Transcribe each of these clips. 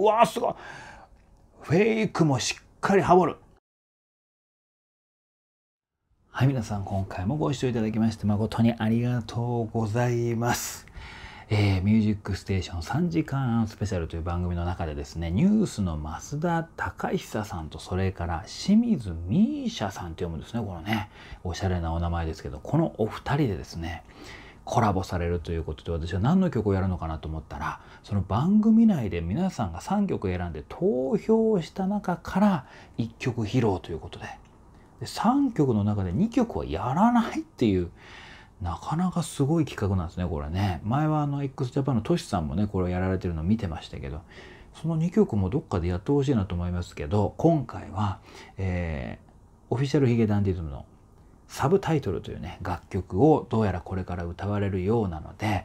うわすごいフェイクもしっかりハモるはい皆さん今回もご視聴いただきまして誠にありがとうございますえー、ミュージックステーション3時間スペシャルという番組の中でですね、ニュースの増田隆久さんと、それから清水ーシャさんと読むんですね、このね、おしゃれなお名前ですけど、このお二人でですね、コラボされるということで私は何の曲をやるのかなと思ったらその番組内で皆さんが3曲選んで投票した中から1曲披露ということでで3曲の中で2曲はやらないっていうなかなかすごい企画なんですねこれね前はあの XJAPAN のトシさんもねこれをやられてるの見てましたけどその2曲もどっかでやってほしいなと思いますけど今回は、えー、オフィシャルヒゲダンディズムの「サブタイトルというね楽曲をどうやらこれから歌われるようなので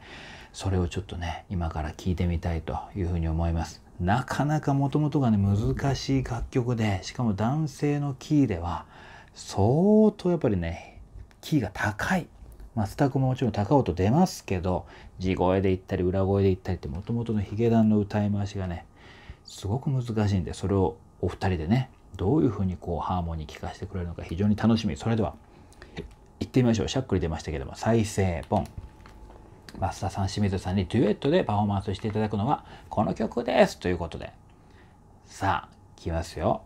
それをちょっとね今から聴いてみたいというふうに思いますなかなかもともとがね難しい楽曲でしかも男性のキーでは相当やっぱりねキーが高いまあ、スタクももちろん高音出ますけど地声で言ったり裏声で言ったりってもともとのヒゲダンの歌い回しがねすごく難しいんでそれをお二人でねどういうふうにこうハーモニー聴かせてくれるのか非常に楽しみそれでは行ってみましょう。しゃっくり出ましたけども、再生、ポン。増田さん、清水さんにデュエットでパフォーマンスしていただくのは、この曲ですということで。さあ、来ますよ。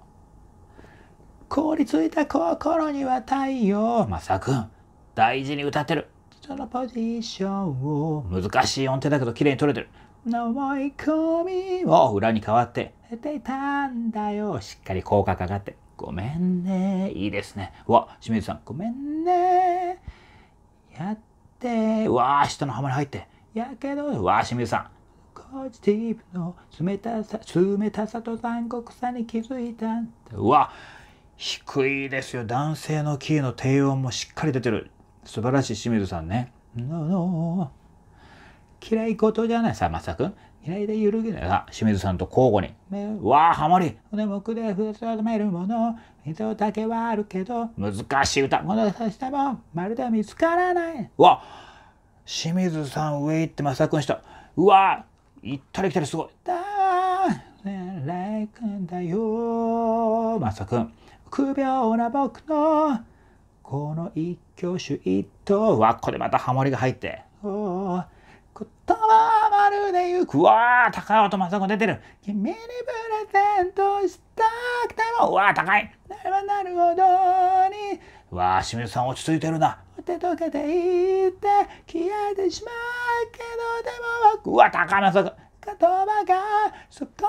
凍りついた心には太陽。まさくん、大事に歌ってる。そのポジションを。難しい音程だけど、綺麗に取れてる。思い込みを裏に変わって、出ていたんだよ。しっかり効果かかって。ごめんね。いいですね。わ、清水さん、ごめんね。やって。わあ、下の浜に入って。やけど、わあ、清水さん。ポジティブの冷たさ、冷たさと残酷さに気づいたうわ、低いですよ。男性のキーの低音もしっかり出てる。素晴らしい清水さんね。No, no. 嫌いことじゃないさ、まさくん。左で揺るぎない。あ、清水さんと交互に。わあ、ハモリ。胸くでふつとめるもの。人だけはあるけど、難しい歌。物さしても、まるで見つからない。わ清水さん上行ってまさくんした。うわ行ったり来たりすごい。だー、ライクんだよまさくん。苦病な僕の、この一挙手一投は、ここでまたハモリが入って。お言葉春でゆく。うわー、高尾とさ子出てる。君にプレゼントしたくても。うわー、高い。なればなるほどに。うわー、清水さん落ち着いてるな。おて溶けていって消えてしまうけどでもわは高松言葉がそこに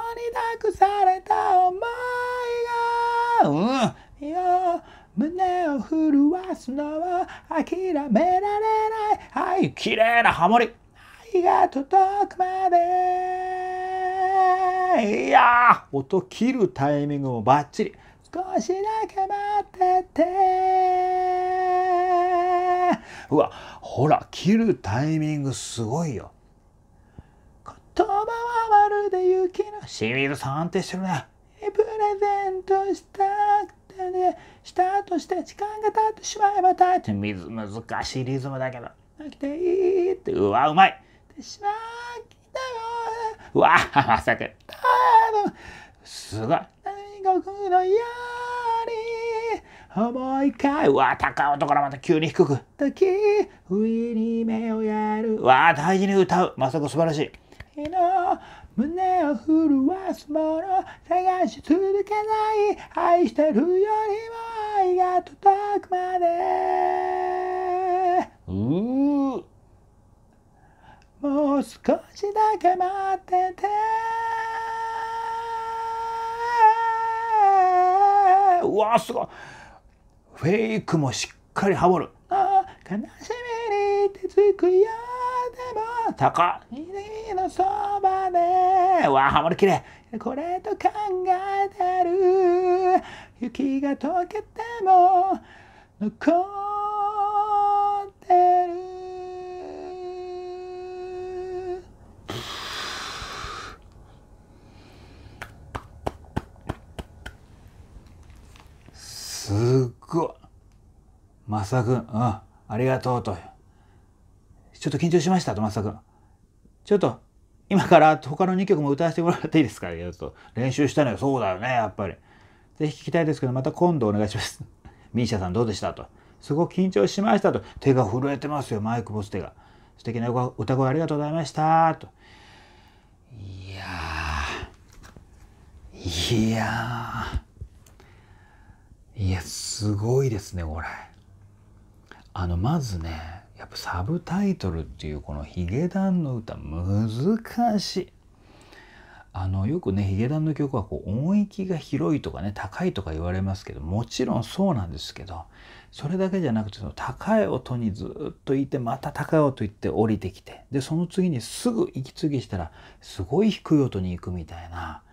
託された思いがうんいや胸を震わすのは諦められないはい綺麗なハモリが届くまでいや音切るタイミングもバッチリ少しだけ待っててうわほら切るタイミングすごいよ言葉はまるで雪の清水さん安定してるねプレゼントしたくてねしたとして時間が経ってしまえば経って水難しいリズムだけど泣きていいってうわうまいしまきたよ。わあ、まさか。すごい。何が来のより。思いかい。わあ、高い音からまた急に低く。時、上に目をやる。わあ、大事に歌う。まさか素晴らしい。胸を震わすもの探し続けない愛してるよりも愛が届くまでうーもう少しだけ待っててうわすごいフェイクもしっかりハモる悲しみにてつくよでも高い君のそばでうわハモるきれいこれと考えてる雪が溶けても残る田君、うん、ありがとうと。ちょっと緊張しましたと、増田君。ちょっと、今から他の2曲も歌わせてもらっていいですかと、練習したのよ、そうだよね、やっぱり。ぜひ聞きたいですけど、また今度お願いします。ミーシャさんどうでしたと。すごく緊張しましたと。手が震えてますよ、マイクボス手が。素敵な歌声ありがとうございましたと。いやいやいや、すごいですね、これ。あのまずねやっぱサブタイトルっていうこのヒゲダンの歌難しい。あのよくねヒゲダンの曲はこう音域が広いとかね高いとか言われますけどもちろんそうなんですけどそれだけじゃなくてその高い音にずっといてまた高い音いって降りてきてでその次にすぐ息継ぎしたらすごい低い音に行くみたいな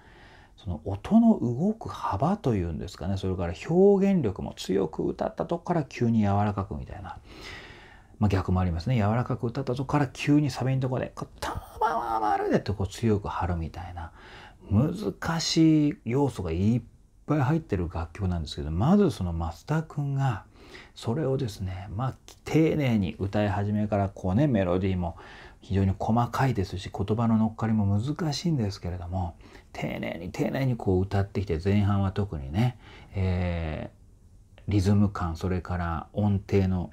その音の動く幅というんですかねそれから表現力も強く歌ったとこから急に柔らかくみたいな、まあ、逆もありますね柔らかく歌ったとこから急にサビのとこで「こうたままるで」ってこう強く張るみたいな難しい要素がいっぱい入ってる楽曲なんですけどまずその増田君がそれをですねまあ丁寧に歌い始めからこうねメロディーも非常に細かいですし言葉の乗っかりも難しいんですけれども丁寧に丁寧にこう歌ってきて前半は特にね、えー、リズム感それから音程の、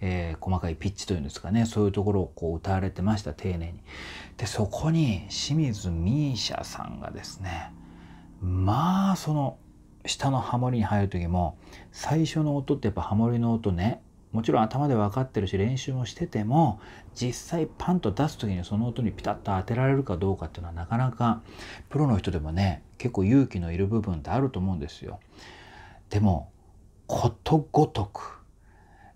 えー、細かいピッチというんですかねそういうところをこう歌われてました丁寧に。でそこに清水ーシャさんがですねまあその下のハモリに入る時も最初の音ってやっぱハモリの音ねもちろん頭で分かってるし練習もしてても実際パンと出す時にその音にピタッと当てられるかどうかっていうのはなかなかプロの人でもね結構勇気のいる部分ってあると思うんですよ。でもことごとく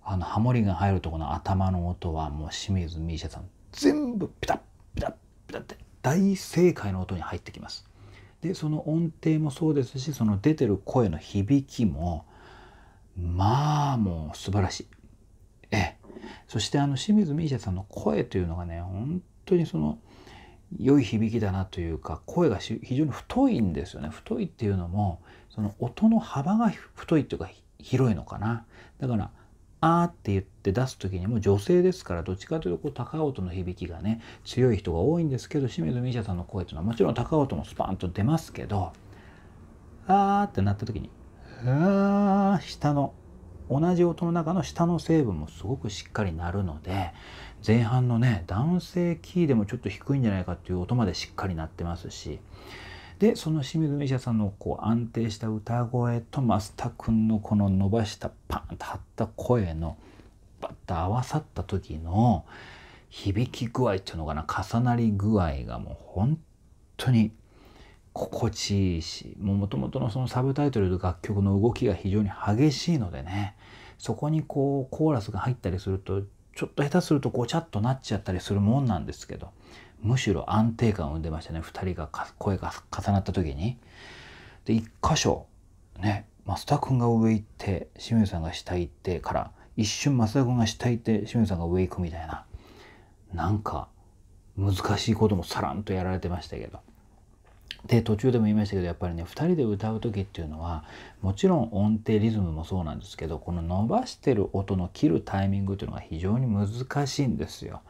あのハモリが入るとこの頭の音はもう清水美依紗さん全部ピタッピタッピタッって大正解の音に入ってきます。でその音程もそうですしその出てる声の響きもまあもう素晴らしい。そしてあの清水美依さんの声というのがね本当にその良い響きだなというか声が非常に太いんですよね太いっていうのもその音の幅が太いというか広いのかなだから「あ」って言って出す時にも女性ですからどっちかというとこう高音の響きがね強い人が多いんですけど清水美依さんの声っていうのはもちろん高音もスパンと出ますけど「あ」ってなった時に「あ」下の「同じ音の中の下の成分もすごくしっかり鳴るので前半のね男性キーでもちょっと低いんじゃないかっていう音までしっかり鳴ってますしでその清水美沙さんのこう安定した歌声と増田君のこの伸ばしたパンと張った声のバッと合わさった時の響き具合っていうのかな重なり具合がもう本当に心地いいしもともとのそのサブタイトルと楽曲の動きが非常に激しいのでねそこにこうコーラスが入ったりするとちょっと下手するとごちゃっとなっちゃったりするもんなんですけどむしろ安定感を生んでましたね2人が声が重なった時に。で1箇所ね増田君が上行って清水さんが下行ってから一瞬増田君が下行って清水さんが上行くみたいななんか難しいこともさらんとやられてましたけど。で途中でも言いましたけどやっぱりね2人で歌う時っていうのはもちろん音程リズムもそうなんですけどこの伸ばしてる音の切るタイミングっていうのが非常に難しいんですよ。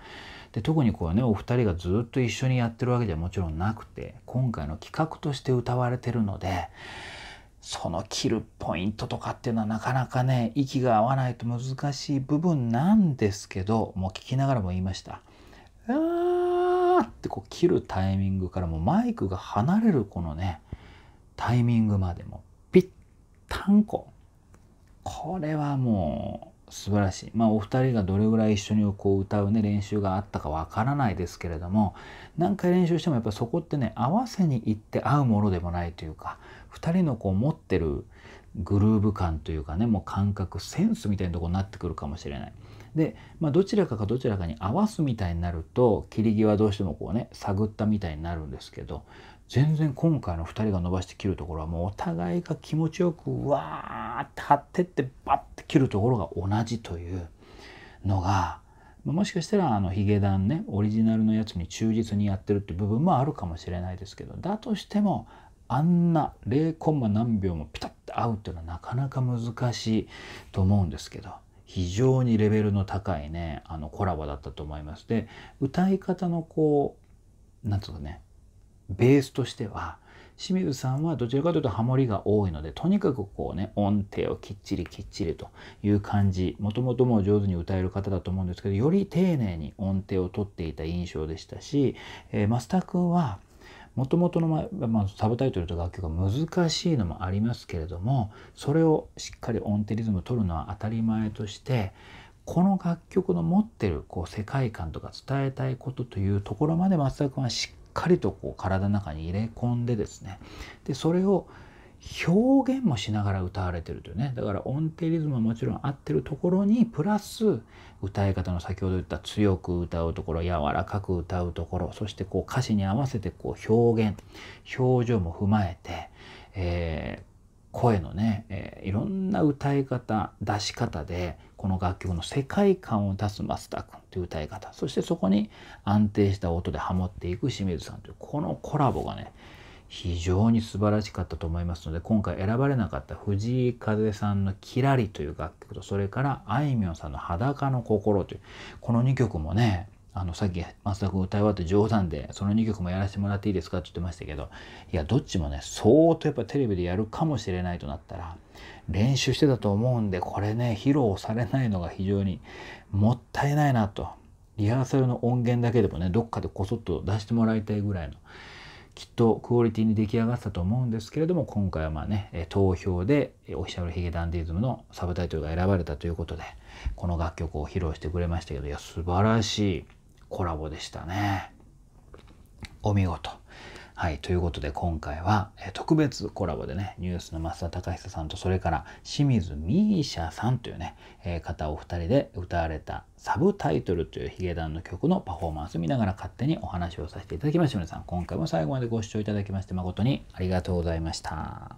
で特にこうねお二人がずっと一緒にやってるわけじゃもちろんなくて今回の企画として歌われてるのでその切るポイントとかっていうのはなかなかね息が合わないと難しい部分なんですけどもう聞きながらも言いました。あーってこう切るタイミングからもマイクが離れるこのねタイミングまでもぴったんここれはもう素晴らしいまあお二人がどれぐらい一緒にこう歌うね練習があったかわからないですけれども何回練習してもやっぱそこってね合わせに行って合うものでもないというか2人のこう持ってるグルーヴ感というかねもう感覚センスみたいなとこになってくるかもしれない。で、まあ、どちらかがどちらかに合わすみたいになると切り際どうしてもこうね探ったみたいになるんですけど全然今回の2人が伸ばして切るところはもうお互いが気持ちよくわーって張ってってバッて切るところが同じというのがもしかしたらあのヒゲダンねオリジナルのやつに忠実にやってるって部分もあるかもしれないですけどだとしてもあんな0コンマ何秒もピタッと合うっていうのはなかなか難しいと思うんですけど。非常にレベルの高いねあのコラボだったと思いますで歌い方のこう何て言うかねベースとしては清水さんはどちらかというとハモリが多いのでとにかくこうね音程をきっちりきっちりという感じもともとも上手に歌える方だと思うんですけどより丁寧に音程をとっていた印象でしたし、えー、増田君はもともとの、まあ、サブタイトルと楽曲が難しいのもありますけれどもそれをしっかりオンテリズム取るのは当たり前としてこの楽曲の持ってるこう世界観とか伝えたいことというところまで松田君はしっかりとこう体の中に入れ込んでですねでそれを表現もしながら歌われてるというねだから音程リズムはもちろん合ってるところにプラス歌い方の先ほど言った強く歌うところ柔らかく歌うところそしてこう歌詞に合わせてこう表現表情も踏まえて、えー、声のね、えー、いろんな歌い方出し方でこの楽曲の世界観を出す増田君という歌い方そしてそこに安定した音でハモっていく清水さんというこのコラボがね非常に素晴らしかったと思いますので今回選ばれなかった藤井風さんの「キラリ」という楽曲とそれからあいみょんさんの「裸の心」というこの2曲もねあのさっき松田君歌い終わって冗談でその2曲もやらせてもらっていいですかって言ってましたけどいやどっちもね相当やっぱテレビでやるかもしれないとなったら練習してたと思うんでこれね披露されないのが非常にもったいないなとリハーサルの音源だけでもねどっかでこそっと出してもらいたいぐらいのきっとクオリティに出来上がったと思うんですけれども今回はまあね投票でオフィシャルヒゲダンディズムのサブタイトルが選ばれたということでこの楽曲を披露してくれましたけどいや素晴らしいコラボでしたねお見事。はい、ということで今回は特別コラボでね、ニュースの増田貴久さんとそれから清水ミーシャさんというね、え方お二人で歌われたサブタイトルというヒゲダンの曲のパフォーマンス見ながら勝手にお話をさせていただきました。皆さん、今回も最後までご視聴いただきまして誠にありがとうございました。